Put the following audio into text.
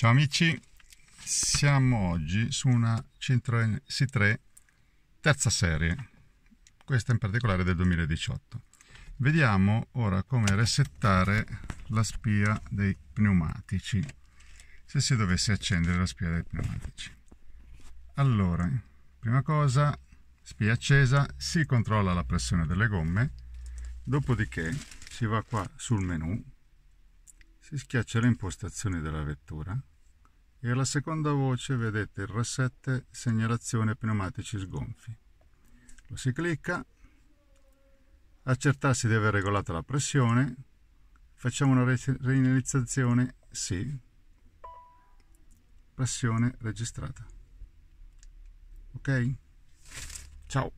Ciao amici, siamo oggi su una Citroen C3 terza serie, questa in particolare del 2018. Vediamo ora come resettare la spia dei pneumatici, se si dovesse accendere la spia dei pneumatici. Allora, prima cosa, spia accesa, si controlla la pressione delle gomme, dopodiché si va qua sul menu si schiaccia le impostazioni della vettura e alla seconda voce vedete il reset segnalazione pneumatici sgonfi. Lo si clicca, accertarsi di aver regolato la pressione, facciamo una re sì, pressione registrata. Ok? Ciao!